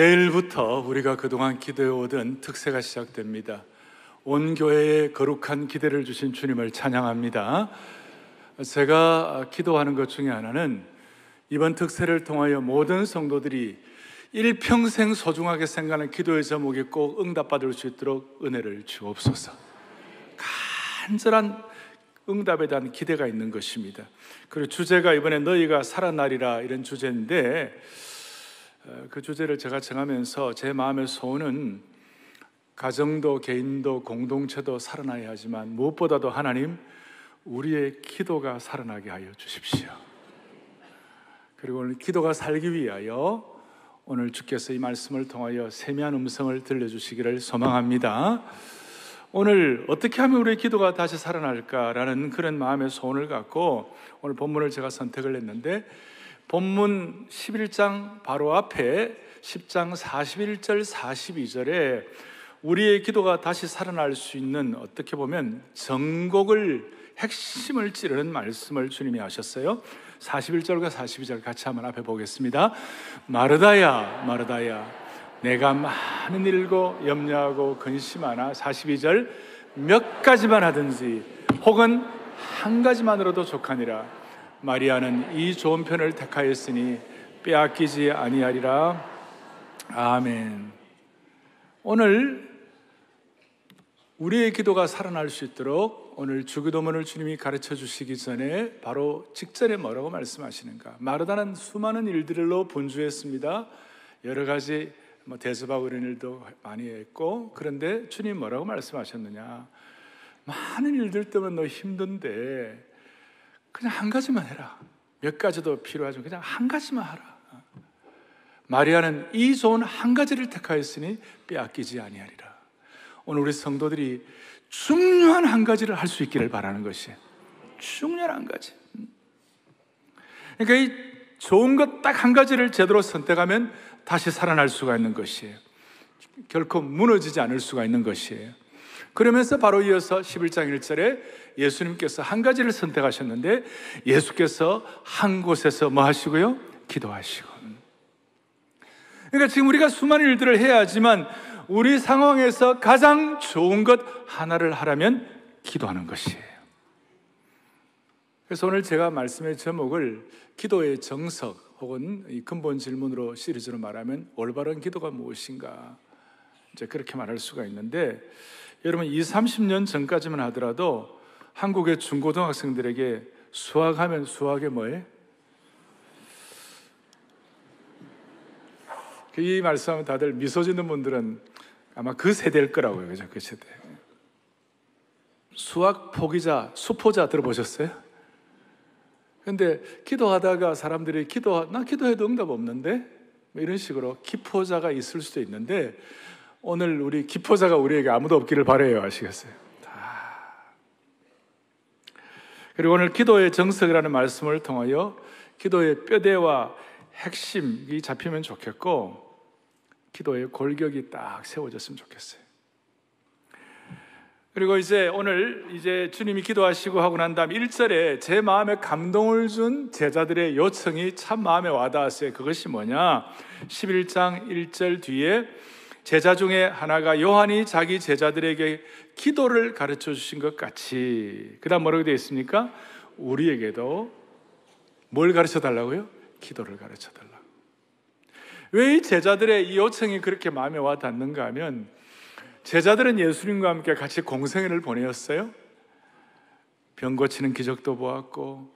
내일부터 우리가 그동안 기도해오던 특세가 시작됩니다. 온 교회에 거룩한 기대를 주신 주님을 찬양합니다. 제가 기도하는 것 중에 하나는 이번 특세를 통하여 모든 성도들이 일평생 소중하게 생각하는 기도의 제목이 꼭 응답받을 수 있도록 은혜를 주옵소서. 간절한 응답에 대한 기대가 있는 것입니다. 그리고 주제가 이번에 너희가 살아나리라 이런 주제인데 어, 그 주제를 제가 정하면서 제 마음의 소원은 가정도 개인도 공동체도 살아나야 하지만 무엇보다도 하나님 우리의 기도가 살아나게 하여 주십시오. 그리고 오늘 기도가 살기 위하여 오늘 주께서 이 말씀을 통하여 세미한 음성을 들려주시기를 소망합니다. 오늘 어떻게 하면 우리의 기도가 다시 살아날까라는 그런 마음의 소원을 갖고 오늘 본문을 제가 선택을 했는데 본문 11장 바로 앞에 10장 41절 42절에 우리의 기도가 다시 살아날 수 있는 어떻게 보면 정곡을 핵심을 찌르는 말씀을 주님이 하셨어요. 41절과 42절 같이 한번 앞에 보겠습니다. 마르다야, 마르다야. 내가 많은 일고 염려하고 근심 하나. 42절. 몇 가지만 하든지 혹은 한 가지만으로도 족하니라. 마리아는 이 좋은 편을 택하였으니 빼앗기지 아니하리라. 아멘. 오늘 우리의 기도가 살아날 수 있도록 오늘 주기도문을 주님이 가르쳐 주시기 전에 바로 직전에 뭐라고 말씀하시는가? 마르다는 수많은 일들로 분주했습니다. 여러 가지 뭐 대수박 그런 일도 많이 했고 그런데 주님 뭐라고 말씀하셨느냐? 많은 일들 때문에 너 힘든데 그냥 한 가지만 해라. 몇 가지도 필요하지만 그냥 한 가지만 하라. 마리아는 이 좋은 한 가지를 택하였으니 빼앗기지 아니하리라. 오늘 우리 성도들이 중요한 한 가지를 할 수 있기를 바라는 것이 중요한 한 가지. 그러니까 이 좋은 것 딱 한 가지를 제대로 선택하면 다시 살아날 수가 있는 것이에요. 결코 무너지지 않을 수가 있는 것이에요. 그러면서 바로 이어서 11장 1절에 예수님께서 한 가지를 선택하셨는데 예수께서 한 곳에서 뭐 하시고요? 기도하시고. 그러니까 지금 우리가 수많은 일들을 해야 하지만 우리 상황에서 가장 좋은 것 하나를 하라면 기도하는 것이에요. 그래서 오늘 제가 말씀의 제목을 기도의 정석 혹은 근본 질문으로 시리즈로 말하면 올바른 기도가 무엇인가 이제 그렇게 말할 수가 있는데 여러분 이 30년 전까지만 하더라도 한국의 중고등학생들에게 수학하면 수학의 뭘? 그 이 말씀하면 다들 미소 짓는 분들은 아마 그 세대일 거라고요. 그죠? 그 세대. 수학 포기자, 수포자 들어보셨어요? 근데 기도하다가 사람들이 기도, 나 기도해도 응답 없는데? 뭐 이런 식으로 기포자가 있을 수도 있는데 오늘 우리 기포자가 우리에게 아무도 없기를 바래요. 아시겠어요? 그리고 오늘 기도의 정석이라는 말씀을 통하여 기도의 뼈대와 핵심이 잡히면 좋겠고, 기도의 골격이 딱 세워졌으면 좋겠어요. 그리고 이제 오늘 이제 주님이 기도하시고 하고 난 다음 1절에 제 마음에 감동을 준 제자들의 요청이 참 마음에 와닿았어요. 그것이 뭐냐? 11장 1절 뒤에 제자 중에 하나가 요한이 자기 제자들에게 기도를 가르쳐 주신 것 같이 그 다음 뭐라고 되어 있습니까? 우리에게도 뭘 가르쳐 달라고요? 기도를 가르쳐 달라고 왜 이 제자들의 이 요청이 그렇게 마음에 와 닿는가 하면 제자들은 예수님과 함께 같이 공생회를 보내었어요 병 고치는 기적도 보았고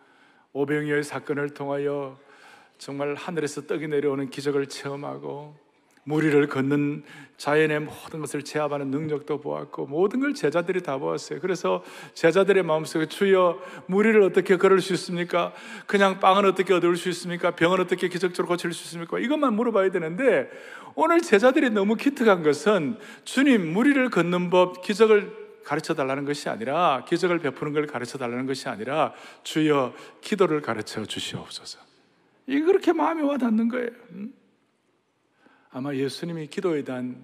오병이어의 사건을 통하여 정말 하늘에서 떡이 내려오는 기적을 체험하고 무리를 걷는 자연의 모든 것을 제압하는 능력도 보았고 모든 걸 제자들이 다 보았어요. 그래서 제자들의 마음속에 주여 무리를 어떻게 걸을 수 있습니까? 그냥 빵은 어떻게 얻을 수 있습니까? 병은 어떻게 기적적으로 고칠 수 있습니까? 이것만 물어봐야 되는데 오늘 제자들이 너무 기특한 것은 주님 무리를 걷는 법 기적을 가르쳐 달라는 것이 아니라 기적을 베푸는 걸 가르쳐 달라는 것이 아니라 주여 기도를 가르쳐 주시옵소서. 이 그렇게 마음이 와닿는 거예요. 음? 아마 예수님이 기도에 대한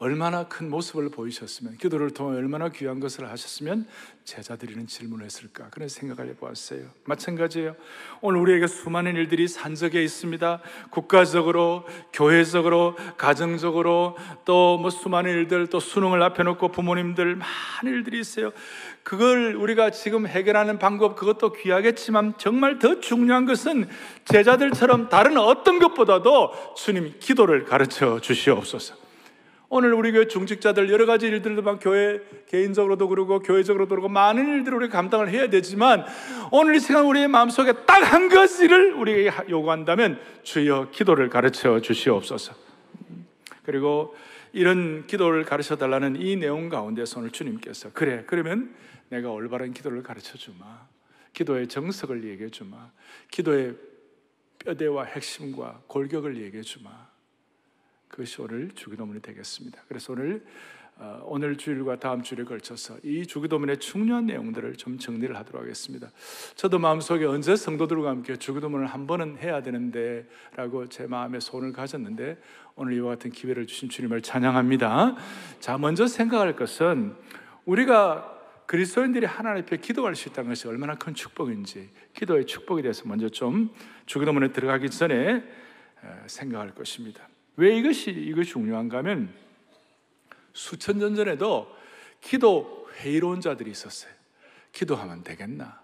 얼마나 큰 모습을 보이셨으면 기도를 통해 얼마나 귀한 것을 하셨으면 제자들이는 질문을 했을까 그런 생각을 해보았어요 마찬가지예요 오늘 우리에게 수많은 일들이 산적에 있습니다 국가적으로 교회적으로 가정적으로 또 뭐 수많은 일들 또 수능을 앞에 놓고 부모님들 많은 일들이 있어요 그걸 우리가 지금 해결하는 방법 그것도 귀하겠지만 정말 더 중요한 것은 제자들처럼 다른 어떤 것보다도 주님 기도를 가르쳐 주시옵소서 오늘 우리 교회 중직자들 여러 가지 일들도만 교회 개인적으로도 그러고 교회적으로도 그러고 많은 일들을 우리가 감당을 해야 되지만 오늘 이 시간 우리의 마음속에 딱 한 가지를 우리에게 요구한다면 주여 기도를 가르쳐 주시옵소서. 그리고 이런 기도를 가르쳐 달라는 이 내용 가운데서 오늘 주님께서 그래 그러면 내가 올바른 기도를 가르쳐 주마. 기도의 정석을 얘기해 주마. 기도의 뼈대와 핵심과 골격을 얘기해 주마. 그것이 오 주기도문이 되겠습니다. 그래서 오늘 어, 오늘 주일과 다음 주일에 걸쳐서 이 주기도문의 중요한 내용들을 좀 정리를 하도록 하겠습니다. 저도 마음속에 언제 성도들과 함께 주기도문을 한 번은 해야 되는데 라고 제 마음에 소원을 가졌는데 오늘 이와 같은 기회를 주신 주님을 찬양합니다. 자, 먼저 생각할 것은 우리가 그리스도인들이 하나님 앞에 기도할 수 있다는 것이 얼마나 큰 축복인지 기도의 축복에 대해서 먼저 좀 주기도문에 들어가기 전에 생각할 것입니다. 왜 이것이 이것이 중요한가 하면 수천 년 전에도 기도 회의론 자들이 있었어요. 기도하면 되겠나?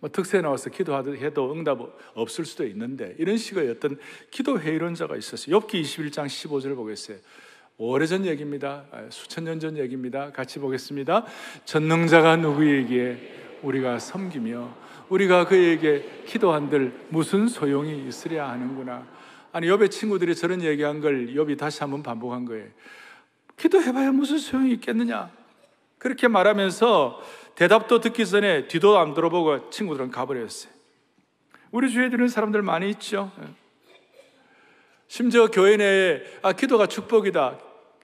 뭐 특세에 나와서 기도해도 하듯 응답 없을 수도 있는데 이런 식의 어떤 기도 회의론 자가 있었어요. 엽기 21장 15절을 보겠어요. 오래전 얘기입니다. 아, 수천 년 전 얘기입니다. 같이 보겠습니다. 전능자가 누구에게 우리가 섬기며 우리가 그에게 기도한들 무슨 소용이 있으랴 하는구나. 아니 여배 친구들이 저런 얘기한 걸 욥이 다시 한 번 반복한 거예요. 기도해봐야 무슨 소용이 있겠느냐? 그렇게 말하면서 대답도 듣기 전에 뒤도 안 들어보고 친구들은 가버렸어요. 우리 주위에 드는 사람들 많이 있죠. 예. 심지어 교회 내에 아 기도가 축복이다.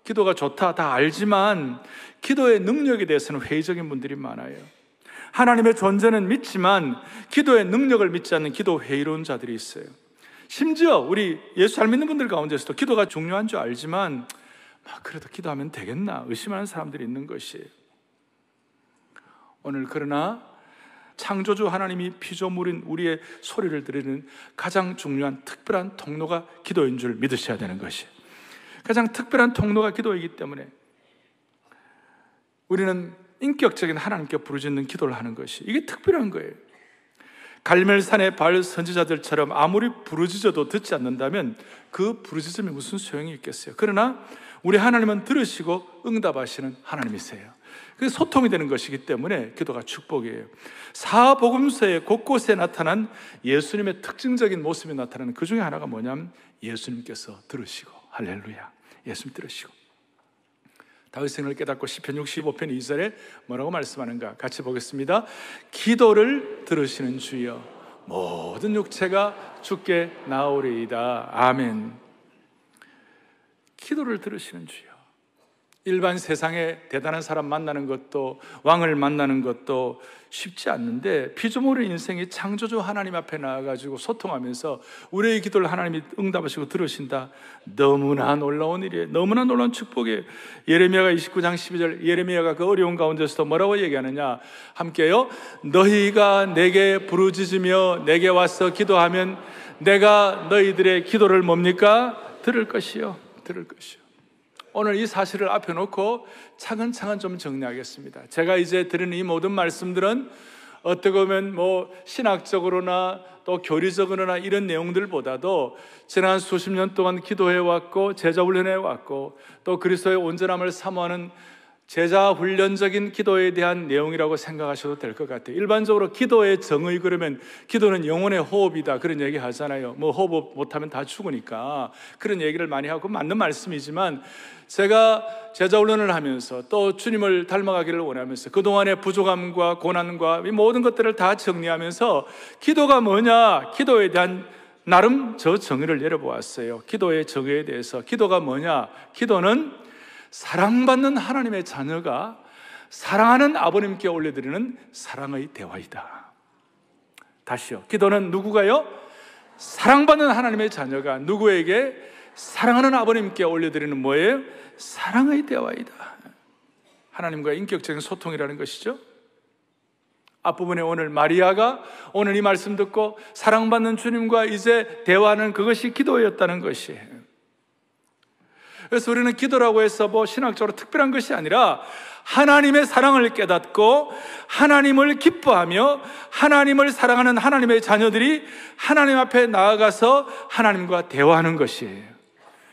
기도가 좋다 다 알지만 기도의 능력에 대해서는 회의적인 분들이 많아요. 하나님의 존재는 믿지만 기도의 능력을 믿지 않는 기도 회의로 자들이 있어요. 심지어 우리 예수 잘 믿는 분들 가운데서도 기도가 중요한 줄 알지만 막 아, 그래도 기도하면 되겠나 의심하는 사람들이 있는 것이 오늘 그러나 창조주 하나님이 피조물인 우리의 소리를 들리는 가장 중요한 특별한 통로가 기도인 줄 믿으셔야 되는 것이 가장 특별한 통로가 기도이기 때문에 우리는 인격적인 하나님께 부르짖는 기도를 하는 것이 이게 특별한 거예요. 갈멜산의 발 선지자들처럼 아무리 부르짖어도 듣지 않는다면 그 부르짖음이 무슨 소용이 있겠어요. 그러나 우리 하나님은 들으시고 응답하시는 하나님이세요. 그게 소통이 되는 것이기 때문에 기도가 축복이에요. 사복음서에 곳곳에 나타난 예수님의 특징적인 모습이 나타나는 그 중에 하나가 뭐냐면 예수님께서 들으시고 할렐루야. 예수님 들으시고 다윗의 생을 깨닫고 시편 65편 2절에 뭐라고 말씀하는가 같이 보겠습니다. 기도를 들으시는 주여 모든 육체가 주께 나오리이다. 아멘. 기도를 들으시는 주여. 일반 세상에 대단한 사람 만나는 것도 왕을 만나는 것도 쉽지 않는데 피조물의 인생이 창조주 하나님 앞에 나와가지고 소통하면서 우리의 기도를 하나님이 응답하시고 들으신다 너무나 놀라운 일이에요 너무나 놀라운 축복이에요 예레미야가 29장 12절 예레미야가 그 어려운 가운데서도 뭐라고 얘기하느냐 함께요 너희가 내게 부르짖으며 내게 와서 기도하면 내가 너희들의 기도를 뭡니까? 들을 것이요 들을 것이요 오늘 이 사실을 앞에 놓고 차근차근 좀 정리하겠습니다. 제가 이제 드리는 이 모든 말씀들은 어떻게 보면 뭐 신학적으로나 또 교리적으로나 이런 내용들보다도 지난 수십 년 동안 기도해왔고 제자 훈련해왔고 또 그리스도의 온전함을 사모하는 제자 훈련적인 기도에 대한 내용이라고 생각하셔도 될 것 같아요. 일반적으로 기도의 정의 그러면 기도는 영혼의 호흡이다 그런 얘기 하잖아요. 뭐 호흡 못하면 다 죽으니까 그런 얘기를 많이 하고 맞는 말씀이지만 제가 제자 훈련을 하면서 또 주님을 닮아가기를 원하면서 그동안의 부족함과 고난과 이 모든 것들을 다 정리하면서 기도가 뭐냐 기도에 대한 나름 저 정의를 내려보았어요. 기도의 정의에 대해서 기도가 뭐냐 기도는 사랑받는 하나님의 자녀가 사랑하는 아버님께 올려드리는 사랑의 대화이다. 다시요. 기도는 누구가요? 사랑받는 하나님의 자녀가 누구에게 사랑하는 아버님께 올려드리는 뭐예요? 사랑의 대화이다. 하나님과 인격적인 소통이라는 것이죠. 앞부분에 오늘 마리아가 오늘 이 말씀 듣고 사랑받는 주님과 이제 대화하는 그것이 기도였다는 것이에요. 그래서 우리는 기도라고 해서 뭐 신학적으로 특별한 것이 아니라 하나님의 사랑을 깨닫고 하나님을 기뻐하며 하나님을 사랑하는 하나님의 자녀들이 하나님 앞에 나아가서 하나님과 대화하는 것이에요.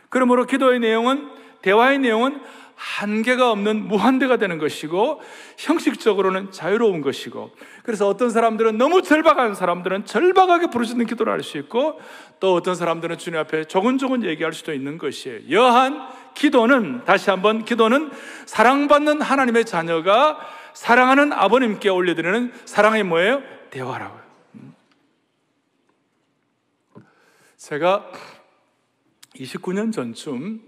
그러므로 기도의 내용은, 대화의 내용은 한계가 없는 무한대가 되는 것이고 형식적으로는 자유로운 것이고 그래서 어떤 사람들은 너무 절박한 사람들은 절박하게 부르짖는 기도를 할 수 있고 또 어떤 사람들은 주님 앞에 조근조근 얘기할 수도 있는 것이에요. 여한 기도는 다시 한번 기도는 사랑받는 하나님의 자녀가 사랑하는 아버님께 올려드리는 사랑의 뭐예요? 대화라고요. 음. 제가 29년 전쯤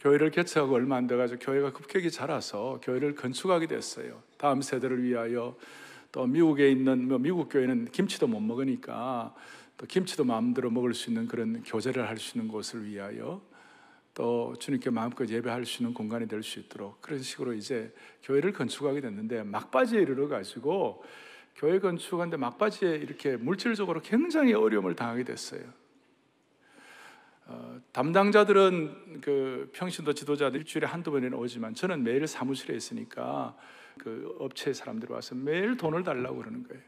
교회를 개최하고 얼마 안 돼가지고 교회가 급격히 자라서 교회를 건축하게 됐어요. 다음 세대를 위하여 또 미국에 있는 뭐 미국 교회는 김치도 못 먹으니까 또 김치도 마음대로 먹을 수 있는 그런 교제를 할 수 있는 곳을 위하여 또 주님께 마음껏 예배할 수 있는 공간이 될 수 있도록 그런 식으로 이제 교회를 건축하게 됐는데 막바지에 이르러 가지고 교회 건축하는데 막바지에 이렇게 물질적으로 굉장히 어려움을 당하게 됐어요. 어, 담당자들은 그 평신도 지도자들 일주일에 한두 번이나 오지만 저는 매일 사무실에 있으니까 그 업체 사람들 와서 매일 돈을 달라고 그러는 거예요.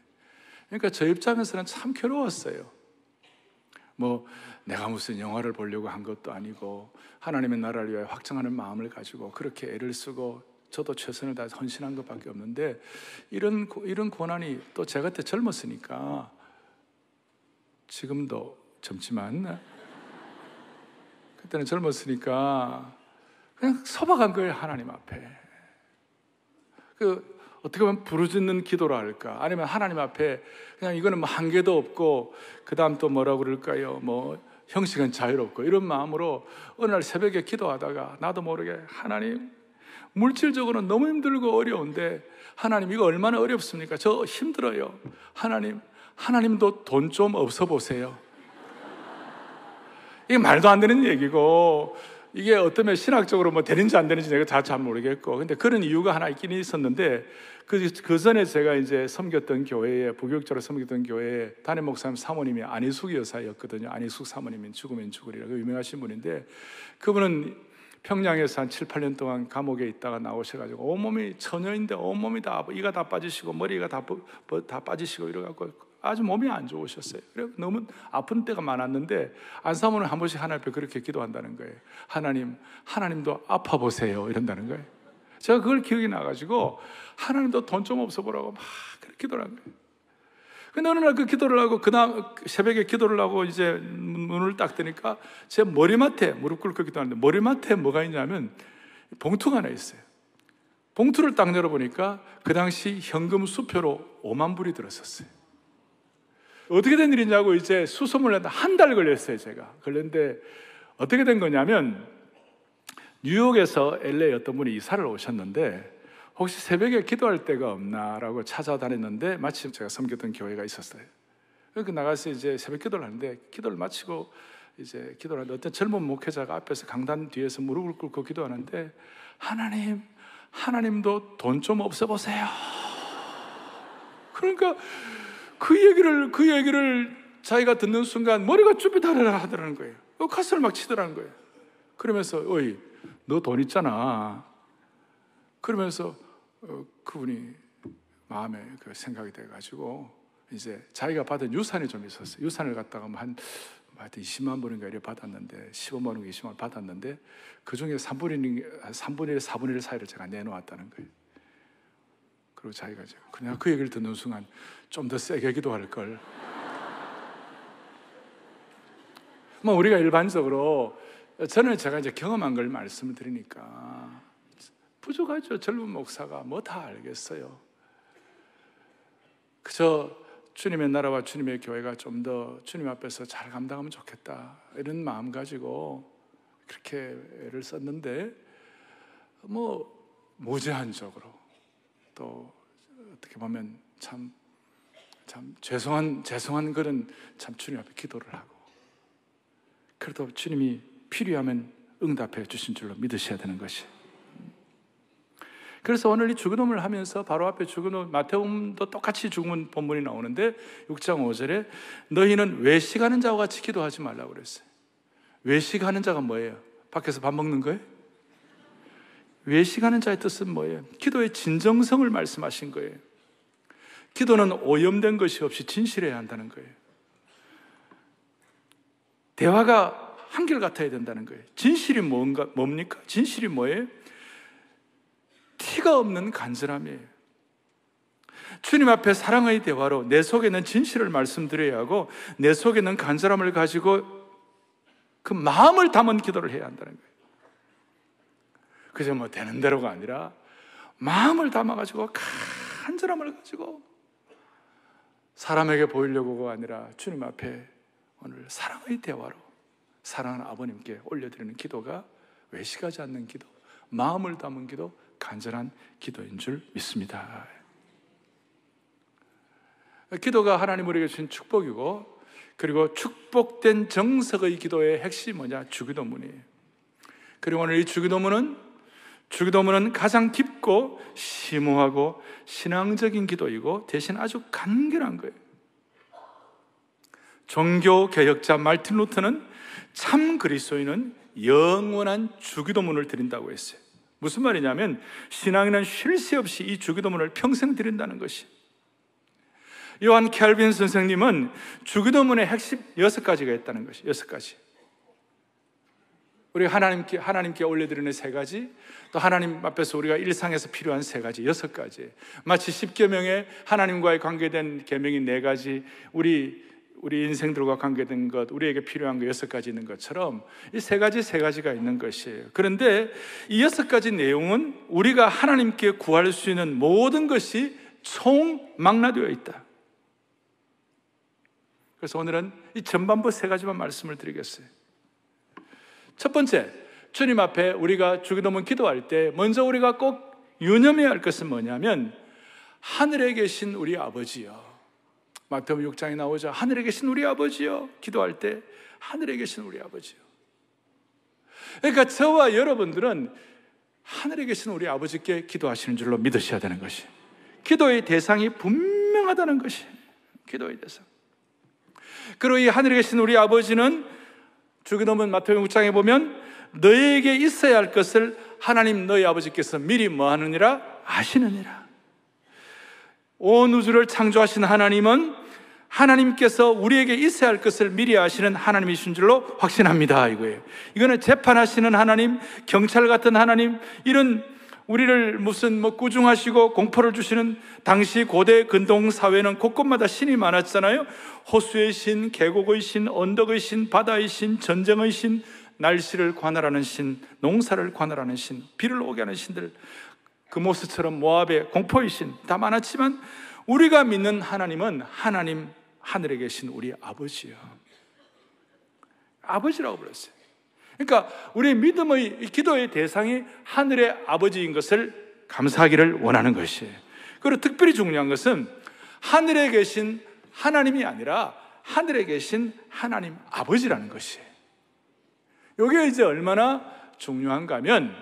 그러니까 저 입장에서는 참 괴로웠어요. 뭐 내가 무슨 영화를 보려고 한 것도 아니고 하나님의 나라를 위해 확정하는 마음을 가지고 그렇게 애를 쓰고 저도 최선을 다해 헌신한 것밖에 없는데 이런 이런 고난이 또 제가 때 젊었으니까 지금도 젊지만 그때는 젊었으니까 그냥 서박한 거예요, 하나님 앞에. 그, 어떻게 보면 부르짖는 기도라 할까? 아니면 하나님 앞에 그냥 이거는 뭐 한계도 없고, 그 다음 또 뭐라 고 그럴까요? 뭐, 형식은 자유롭고, 이런 마음으로 어느 날 새벽에 기도하다가 나도 모르게 하나님, 물질적으로는 너무 힘들고 어려운데, 하나님 이거 얼마나 어렵습니까? 저 힘들어요. 하나님, 하나님도 돈 좀 없어 보세요. 이게 말도 안 되는 얘기고 이게 어떠면 신학적으로 뭐 되는지 안 되는지 내가 다 잘 모르겠고 근데 그런 이유가 하나 있긴 있었는데 그, 그 전에 제가 이제 섬겼던 교회에 부교육자로 섬겼던 교회에 담임 목사님 사모님이 안희숙 여사였거든요 안희숙 사모님은 죽으면 죽으리라 고 그 유명하신 분인데 그분은 평양에서 한 7, 8년 동안 감옥에 있다가 나오셔가지고 온몸이 처녀인데 온몸이 다 이가 다 빠지시고 머리가 다, 다 빠지시고 이래갖고 아주 몸이 안 좋으셨어요. 그래 너무 아픈 때가 많았는데 안사모는 한 번씩 하나님 앞에 그렇게 기도한다는 거예요. 하나님, 하나님도 아파 보세요. 이런다는 거예요. 제가 그걸 기억이 나가지고 하나님도 돈 좀 없어 보라고 막 그렇게 기도를 한 거예요. 근데 어느 날 그 기도를 하고 그날 새벽에 기도를 하고 이제 문을 딱 뜨니까 제 머리맡에 무릎 꿇고 기도하는데 머리맡에 뭐가 있냐면 봉투가 하나 있어요. 봉투를 딱 열어보니까 그 당시 현금 수표로 5만 불이 들었었어요. 어떻게 된 일이냐고 이제 수소문을 했다. 한 달 걸렸어요, 제가. 그런데 어떻게 된 거냐면 뉴욕에서 LA 어떤 분이 이사를 오셨는데 혹시 새벽에 기도할 데가 없나라고 찾아다녔는데 마침 제가 섬겼던 교회가 있었어요. 그러니 나가서 이제 새벽 기도를 하는데 기도를 마치고 이제 기도를 하는데 어떤 젊은 목회자가 앞에서 강단 뒤에서 무릎을 꿇고 기도하는데 하나님, 하나님도 돈 좀 없어 보세요. 그러니까 그 얘기를, 그 얘기를 자기가 듣는 순간 머리가 쭈비다르라 하더라는 거예요. 어, 가슴을 막 치더라는 거예요. 그러면서, 어이, 너 돈 있잖아. 그러면서 어, 그분이 마음에 그 생각이 돼가지고 이제 자기가 받은 유산이 좀 있었어요. 유산을 갖다가 뭐 한 뭐 하여튼 20만 불인가 이래 받았는데 15만 원, 20만 원 받았는데 그 중에 3분의 1, 3분의 1, 4분의 1 사이를 제가 내놓았다는 거예요. 그리고 자기가 지금 그냥 그 얘기를 듣는 순간 좀 더 세게 기도할 걸. 뭐 우리가 일반적으로 저는 제가 이제 경험한 걸 말씀을 드리니까 부족하죠. 젊은 목사가 뭐 다 알겠어요. 그저 주님의 나라와 주님의 교회가 좀 더 주님 앞에서 잘 감당하면 좋겠다. 이런 마음 가지고 그렇게 애를 썼는데, 뭐, 무제한적으로. 또 어떻게 보면 참, 참 죄송한, 죄송한 그런 참 주님 앞에 기도를 하고 그래도 주님이 필요하면 응답해 주신 줄로 믿으셔야 되는 것이. 그래서 오늘 이 죽음을 하면서 바로 앞에 죽음 마태복음도 똑같이 죽음 본문이 나오는데 6장 5절에 너희는 외식하는 자와 같이 기도하지 말라고 그랬어요. 외식하는 자가 뭐예요? 밖에서 밥 먹는 거예요? 외식하는 자의 뜻은 뭐예요? 기도의 진정성을 말씀하신 거예요. 기도는 오염된 것이 없이 진실해야 한다는 거예요. 대화가 한결같아야 된다는 거예요. 진실이 뭔가, 뭡니까? 진실이 뭐예요? 티가 없는 간절함이에요. 주님 앞에 사랑의 대화로 내 속에 는 진실을 말씀드려야 하고 내 속에 는 간절함을 가지고 그 마음을 담은 기도를 해야 한다는 거예요. 그저 뭐 되는 대로가 아니라 마음을 담아가지고 간절함을 가지고 사람에게 보이려고가 아니라 주님 앞에 오늘 사랑의 대화로 사랑하는 아버님께 올려드리는 기도가 외식하지 않는 기도, 마음을 담은 기도, 간절한 기도인 줄 믿습니다. 기도가 하나님 우리에게 주신 축복이고, 그리고 축복된 정석의 기도의 핵심이 뭐냐? 주기도문이에요. 그리고 오늘 이 주기도문은 주기도문은 가장 깊고 심오하고 신앙적인 기도이고 대신 아주 간결한 거예요. 종교 개혁자 말틴 루터는 참 그리스도인은 영원한 주기도문을 드린다고 했어요. 무슨 말이냐면 신앙인은 쉴 새 없이 이 주기도문을 평생 드린다는 것이. 요한 캘빈 선생님은 주기도문의 핵심 여섯 가지가 있다는 것이 여섯 가지. 우리 하나님께 하나님께 올려드리는 세 가지, 또 하나님 앞에서 우리가 일상에서 필요한 세 가지, 여섯 가지. 마치 십계명에 하나님과의 관계된 계명이 네 가지, 우리 우리 인생들과 관계된 것, 우리에게 필요한 것 여섯 가지 있는 것처럼 이 세 가지 세 가지가 있는 것이에요. 그런데 이 여섯 가지 내용은 우리가 하나님께 구할 수 있는 모든 것이 총망라되어 있다. 그래서 오늘은 이 전반부 세 가지만 말씀을 드리겠어요. 첫 번째, 주님 앞에 우리가 주기도문 기도할 때 먼저 우리가 꼭 유념해야 할 것은 뭐냐면 하늘에 계신 우리 아버지요. 마태복음 6장에 나오죠. 하늘에 계신 우리 아버지요. 기도할 때 하늘에 계신 우리 아버지요. 그러니까 저와 여러분들은 하늘에 계신 우리 아버지께 기도하시는 줄로 믿으셔야 되는 것이 기도의 대상이 분명하다는 것이 기도의 대상. 그리고 이 하늘에 계신 우리 아버지는 주기도문 마태복음 9장에 보면 너희에게 있어야 할 것을 하나님 너희 아버지께서 미리 뭐하느니라 아시느니라. 온 우주를 창조하신 하나님은 하나님께서 우리에게 있어야 할 것을 미리 아시는 하나님이신 줄로 확신합니다. 이거예요. 이거는 재판하시는 하나님, 경찰 같은 하나님, 이런 우리를 무슨 뭐 꾸중하시고 공포를 주시는 당시 고대 근동 사회는 곳곳마다 신이 많았잖아요. 호수의 신, 계곡의 신, 언덕의 신, 바다의 신, 전쟁의 신, 날씨를 관할하는 신, 농사를 관할하는 신, 비를 오게 하는 신들, 그모스처럼 모압의 공포의 신 다 많았지만 우리가 믿는 하나님은 하나님 하늘에 계신 우리 아버지요. 아버지라고 불렀어요. 그러니까 우리 믿음의 기도의 대상이 하늘의 아버지인 것을 감사하기를 원하는 것이에요. 그리고 특별히 중요한 것은 하늘에 계신 하나님이 아니라 하늘에 계신 하나님 아버지라는 것이에요. 이게 이제 얼마나 중요한가 하면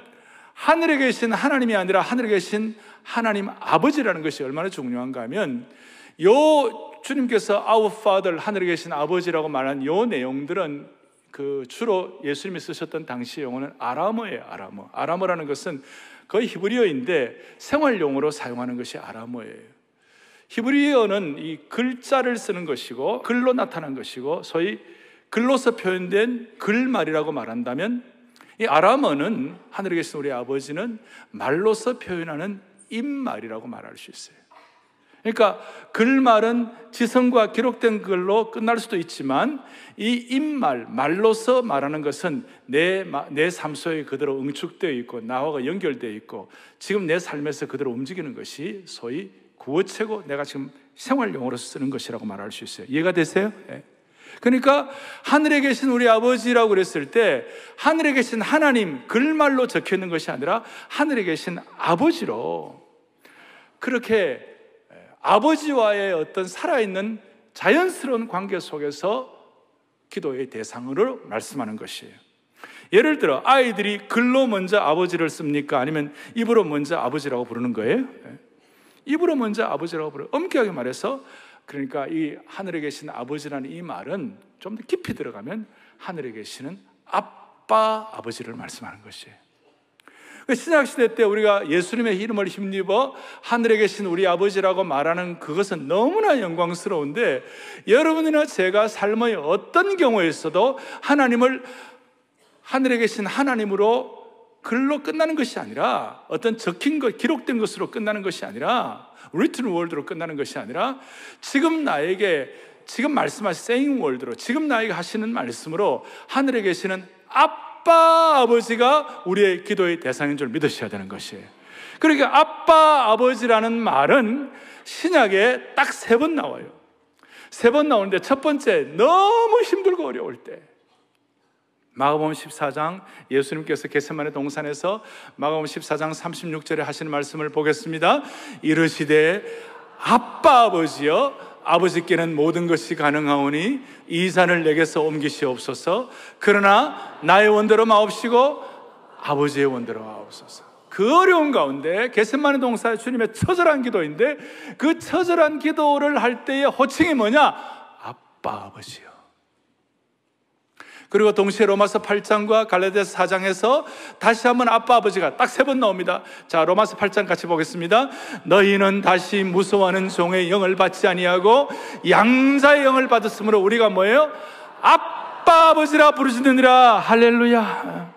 하늘에 계신 하나님이 아니라 하늘에 계신 하나님 아버지라는 것이 얼마나 중요한가 하면 요 주님께서 아우 파들 하늘에 계신 아버지라고 말한 요 내용들은 그 주로 예수님이 쓰셨던 당시 용어는 아람어예요. 아람어. 아람어라는 것은 거의 히브리어인데 생활용으로 사용하는 것이 아람어예요. 히브리어는 이 글자를 쓰는 것이고 글로 나타난 것이고 소위 글로서 표현된 글말이라고 말한다면 이 아람어는 하늘에 계신 우리 아버지는 말로서 표현하는 입말이라고 말할 수 있어요. 그러니까 글말은 지성과 기록된 글로 끝날 수도 있지만 이 입말, 말로서 말하는 것은 내, 내 삶 속에 그대로 응축되어 있고 나와 연결되어 있고 지금 내 삶에서 그대로 움직이는 것이 소위 구어체고 내가 지금 생활용으로 쓰는 것이라고 말할 수 있어요. 이해가 되세요? 네. 그러니까 하늘에 계신 우리 아버지라고 그랬을 때 하늘에 계신 하나님 글말로 적혀 있는 것이 아니라 하늘에 계신 아버지로 그렇게 아버지와의 어떤 살아있는 자연스러운 관계 속에서 기도의 대상으로 말씀하는 것이에요. 예를 들어 아이들이 글로 먼저 아버지를 씁니까? 아니면 입으로 먼저 아버지라고 부르는 거예요? 예. 입으로 먼저 아버지라고 부르. 엄격하게 말해서 그러니까 이 하늘에 계신 아버지라는 이 말은 좀 더 깊이 들어가면 하늘에 계시는 아빠 아버지를 말씀하는 것이에요. 그 신약 시대 때 우리가 예수님의 이름을 힘입어 하늘에 계신 우리 아버지라고 말하는 그것은 너무나 영광스러운데 여러분이나 제가 삶의 어떤 경우에 있어도 하나님을 하늘에 계신 하나님으로 글로 끝나는 것이 아니라 어떤 적힌 것, 기록된 것으로 끝나는 것이 아니라 written word로 끝나는 것이 아니라 지금 나에게 지금 말씀하신 saying word로 지금 나에게 하시는 말씀으로 하늘에 계시는 앞 아빠, 아버지가 우리의 기도의 대상인 줄 믿으셔야 되는 것이에요. 그러니까 아빠, 아버지라는 말은 신약에 딱 세 번 나와요. 세 번 나오는데 첫 번째, 너무 힘들고 어려울 때. 마가복음 14장 예수님께서 개세만의 동산에서 마가복음 14장 36절에 하시는 말씀을 보겠습니다. 이르시되 아빠 아버지여 아버지께는 모든 것이 가능하오니 이 산을 내게서 옮기시옵소서. 그러나 나의 원대로 마옵시고 아버지의 원대로 마옵소서. 그 어려운 가운데 개셋만의 동사 의 주님의 처절한 기도인데 그 처절한 기도를 할 때의 호칭이 뭐냐? 아빠 아버지요. 그리고 동시에 로마서 8장과 갈라디아서 4장에서 다시 한번 아빠 아버지가 딱 세 번 나옵니다. 자, 로마서 8장 같이 보겠습니다. 너희는 다시 무서워하는 종의 영을 받지 아니하고 양자의 영을 받았으므로 우리가 뭐예요? 아빠 아버지라 부르짖느니라 할렐루야.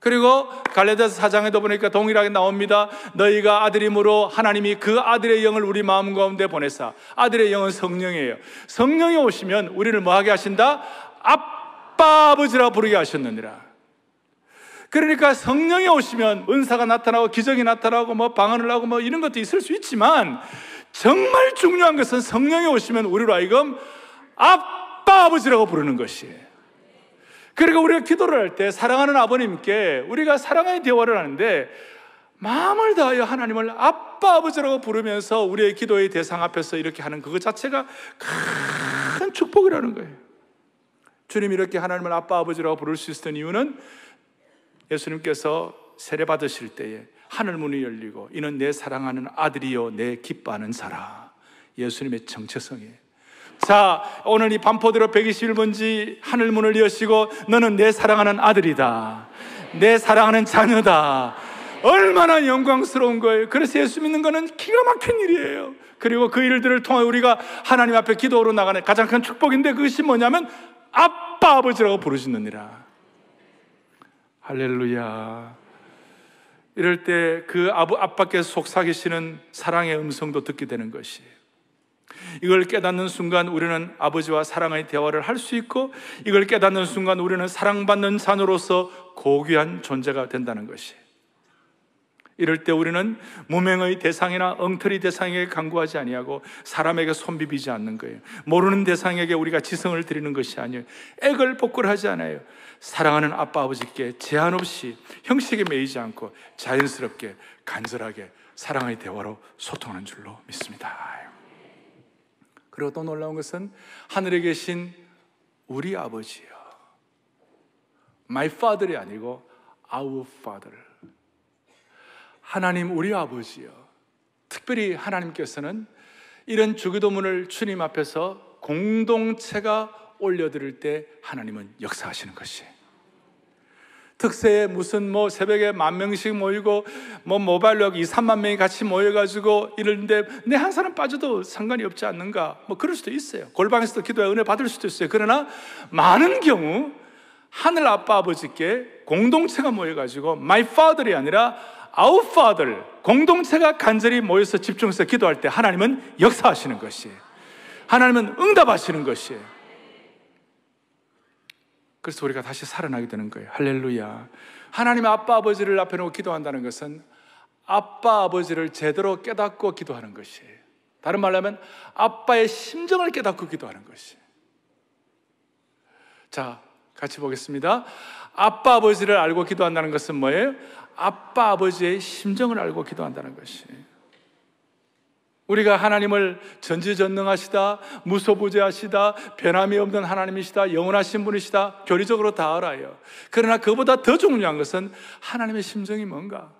그리고 갈레디아서장에도 보니까 동일하게 나옵니다. 너희가 아들임으로 하나님이 그 아들의 영을 우리 마음 가운데 보내사 아들의 영은 성령이에요. 성령이 오시면 우리를 뭐하게 하신다? 아빠 아버지라 부르게 하셨느니라. 그러니까 성령이 오시면 은사가 나타나고 기적이 나타나고 뭐 방언을 하고 뭐 이런 것도 있을 수 있지만 정말 중요한 것은 성령이 오시면 우리로 하여금 아빠 아버지라고 부르는 것이에요. 그리고 그러니까 우리가 기도를 할 때 사랑하는 아버님께 우리가 사랑의 대화를 하는데 마음을 다하여 하나님을 아빠 아버지라고 부르면서 우리의 기도의 대상 앞에서 이렇게 하는 그것 자체가 큰 축복이라는 거예요. 주님 이렇게 하나님을 아빠 아버지라고 부를 수 있었던 이유는 예수님께서 세례 받으실 때에 하늘 문이 열리고 이는 내 사랑하는 아들이요 내 기뻐하는 사라 예수님의 정체성이에요. 자, 오늘 이 반포대로 121번지 하늘 문을 여시고 너는 내 사랑하는 아들이다. 내 사랑하는 자녀다. 얼마나 영광스러운 거예요. 그래서 예수 믿는 거는 기가 막힌 일이에요. 그리고 그 일들을 통해 우리가 하나님 앞에 기도로 나가는 가장 큰 축복인데 그것이 뭐냐면 아빠 아버지라고 부르짖느니라. 할렐루야. 이럴 때 그 아빠께서 속삭이시는 사랑의 음성도 듣게 되는 것이에요. 이걸 깨닫는 순간 우리는 아버지와 사랑의 대화를 할 수 있고 이걸 깨닫는 순간 우리는 사랑받는 산으로서 고귀한 존재가 된다는 것이. 이럴 때 우리는 무명의 대상이나 엉터리 대상에게 강구하지 아니하고 사람에게 손비비지 않는 거예요. 모르는 대상에게 우리가 지성을 드리는 것이 아니에요. 액을 복굴하지 않아요. 사랑하는 아빠 아버지께 제한 없이 형식에 매이지 않고 자연스럽게 간절하게 사랑의 대화로 소통하는 줄로 믿습니다. 그리고 또 놀라운 것은 하늘에 계신 우리 아버지요. My father이 아니고 our father. 하나님 우리 아버지요. 특별히 하나님께서는 이런 주기도문을 주님 앞에서 공동체가 올려드릴 때 하나님은 역사하시는 것이에요. 특세에 무슨 뭐 새벽에 만 명씩 모이고 뭐 모발력 2, 3만 명이 같이 모여가지고 이러는데 내 한 사람 빠져도 상관이 없지 않는가? 뭐 그럴 수도 있어요. 골방에서도 기도해 은혜 받을 수도 있어요. 그러나 많은 경우 하늘 아빠 아버지께 공동체가 모여가지고 my father이 아니라 our father 공동체가 간절히 모여서 집중해서 기도할 때 하나님은 역사하시는 것이에요. 하나님은 응답하시는 것이에요. 그래서 우리가 다시 살아나게 되는 거예요. 할렐루야. 하나님 아빠, 아버지를 앞에 놓고 기도한다는 것은 아빠, 아버지를 제대로 깨닫고 기도하는 것이에요. 다른 말로 하면 아빠의 심정을 깨닫고 기도하는 것이에요. 자, 같이 보겠습니다. 아빠, 아버지를 알고 기도한다는 것은 뭐예요? 아빠, 아버지의 심정을 알고 기도한다는 것이에요. 우리가 하나님을 전지전능하시다, 무소부재하시다, 변함이 없는 하나님이시다, 영원하신 분이시다, 교리적으로 다 알아요. 그러나 그보다 더 중요한 것은 하나님의 심정이 뭔가.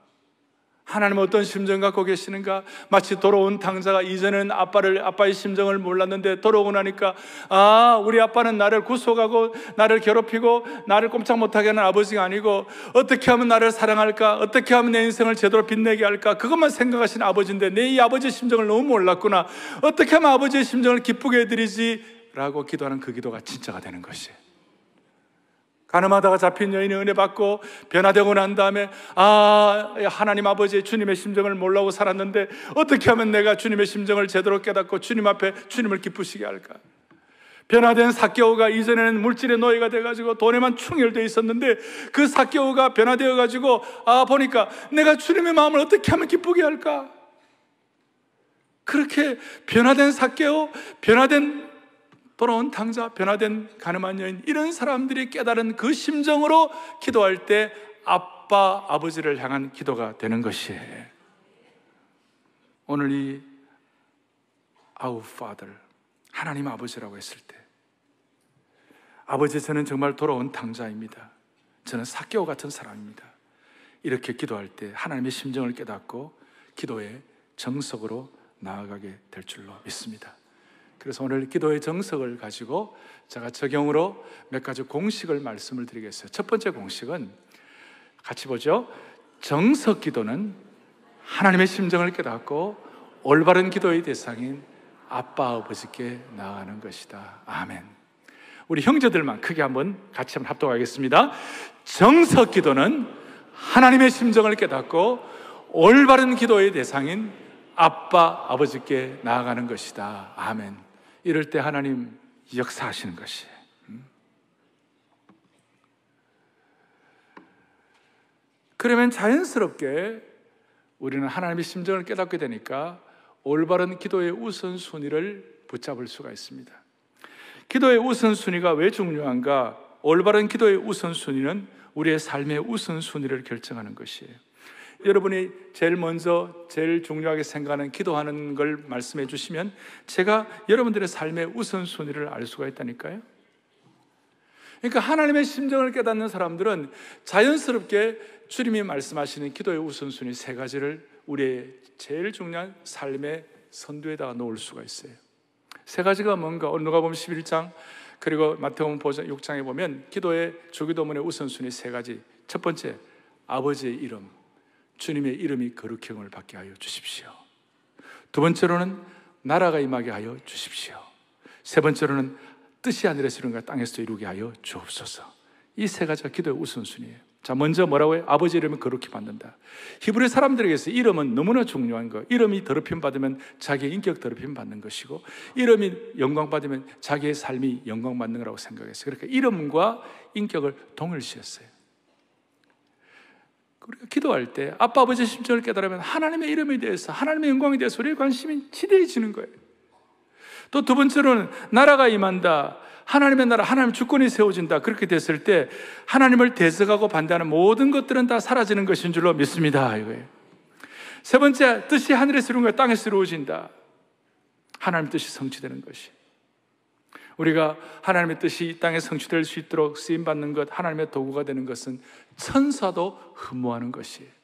하나님 어떤 심정 갖고 계시는가? 마치 돌아온 당자가 이전에는 아빠를 아빠의 심정을 몰랐는데 돌아오고 나니까 아 우리 아빠는 나를 구속하고 나를 괴롭히고 나를 꼼짝 못하게 하는 아버지가 아니고 어떻게 하면 나를 사랑할까? 어떻게 하면 내 인생을 제대로 빛내게 할까? 그것만 생각하신 아버지인데 내 이 아버지의 심정을 너무 몰랐구나. 어떻게 하면 아버지의 심정을 기쁘게 해드리지? 라고 기도하는 그 기도가 진짜가 되는 것이에요. 가늠하다가 잡힌 여인이 은혜 받고 변화되고 난 다음에 아 하나님 아버지 주님의 심정을 몰라고 살았는데 어떻게 하면 내가 주님의 심정을 제대로 깨닫고 주님 앞에 주님을 기쁘시게 할까? 변화된 사케오가 이전에는 물질의 노예가 돼가지고 돈에만 충혈되어 있었는데 그 사케오가 변화되어가지고 아 보니까 내가 주님의 마음을 어떻게 하면 기쁘게 할까? 그렇게 변화된 사케오, 변화된 돌아온 탕자, 변화된 가늠한 여인 이런 사람들이 깨달은 그 심정으로 기도할 때 아빠, 아버지를 향한 기도가 되는 것이에요. 오늘 이 아우 파들 하나님 아버지라고 했을 때 아버지 저는 정말 돌아온 탕자입니다. 저는 사개오 같은 사람입니다. 이렇게 기도할 때 하나님의 심정을 깨닫고 기도의 정석으로 나아가게 될 줄로 믿습니다. 그래서 오늘 기도의 정석을 가지고 제가 적용으로 몇 가지 공식을 말씀을 드리겠어요. 첫 번째 공식은 같이 보죠. 정석 기도는 하나님의 심정을 깨닫고 올바른 기도의 대상인 아빠 아버지께 나아가는 것이다. 아멘. 우리 형제들만 크게 한번 같이 한번 합동하겠습니다. 정석 기도는 하나님의 심정을 깨닫고 올바른 기도의 대상인 아빠 아버지께 나아가는 것이다. 아멘. 이럴 때 하나님 역사하시는 것이에 그러면 자연스럽게 우리는 하나님의 심정을 깨닫게 되니까 올바른 기도의 우선순위를 붙잡을 수가 있습니다. 기도의 우선순위가 왜 중요한가? 올바른 기도의 우선순위는 우리의 삶의 우선순위를 결정하는 것이에요. 여러분이 제일 먼저 제일 중요하게 생각하는 기도하는 걸 말씀해 주시면 제가 여러분들의 삶의 우선순위를 알 수가 있다니까요. 그러니까 하나님의 심정을 깨닫는 사람들은 자연스럽게 주님이 말씀하시는 기도의 우선순위 세 가지를 우리의 제일 중요한 삶의 선두에다가 놓을 수가 있어요. 세 가지가 뭔가? 누가복음 11장 그리고 마태복음 6장에 보면 기도의 주기도문의 우선순위 세 가지. 첫 번째 아버지의 이름. 주님의 이름이 거룩형을 받게 하여 주십시오. 두 번째로는 나라가 임하게 하여 주십시오. 세 번째로는 뜻이 하늘에서 이가것 땅에서도 이루게 하여 주옵소서. 이 세 가지가 기도의 우선순위예요. 자, 먼저 뭐라고 해요? 아버지 이름을 거룩히 받는다. 히브리 사람들에게서 이름은 너무나 중요한 거. 이름이 더럽힘 받으면 자기의 인격 더럽힘 받는 것이고, 이름이 영광 받으면 자기의 삶이 영광 받는 거라고 생각했어요. 그러니까 이름과 인격을 동일시했어요. 우리가 기도할 때 아빠 아버지 심정을 깨달으면 하나님의 이름에 대해서 하나님의 영광에 대해서 우리의 관심이 지대해지는 거예요. 또 두 번째로는 나라가 임한다. 하나님의 나라, 하나님 주권이 세워진다. 그렇게 됐을 때 하나님을 대적하고 반대하는 모든 것들은 다 사라지는 것인 줄로 믿습니다. 이거예요. 세 번째, 뜻이 하늘에서 이룬 거 땅에서 이루어진다. 하나님 뜻이 성취되는 것이. 우리가 하나님의 뜻이 이 땅에 성취될 수 있도록 쓰임 받는 것, 하나님의 도구가 되는 것은 천사도 흠모하는 것이 에요